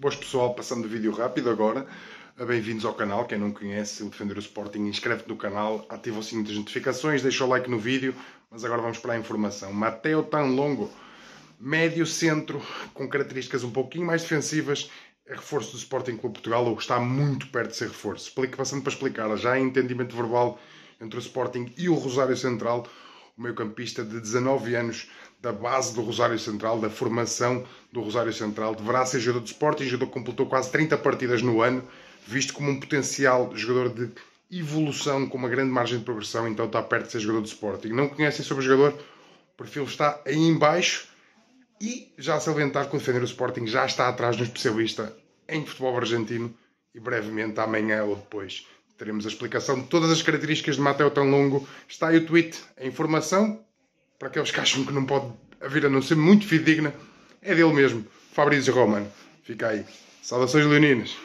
Boas pessoal, passando o vídeo rápido agora, bem-vindos ao canal, quem não conhece o Defender o Sporting, inscreve-te no canal, ativa o sininho das notificações, deixa o like no vídeo, mas agora vamos para a informação. Mateo Tanlongo, médio centro, com características um pouquinho mais defensivas, é reforço do Sporting Clube Portugal, ou está muito perto de ser reforço. passando para explicar, já há entendimento verbal entre o Sporting e o Rosário Central, meio-campista de 19 anos da base do Rosário Central, da formação do Rosário Central. Deverá ser jogador de Sporting, jogador que completou quase 30 partidas no ano, visto como um potencial jogador de evolução com uma grande margem de progressão, então está perto de ser jogador de Sporting. Não conhecem sobre o jogador, o perfil está aí em baixo e já se salientar que o defender o Sporting já está atrás de um especialista em futebol argentino e brevemente amanhã ou depois teremos a explicação de todas as características de Mateo Tão Longo. Está aí o tweet, a informação, para aqueles que acham que não pode haver a não ser muito fidedigna, é dele mesmo, Fabrício Romano. Fica aí. Saudações leoninas.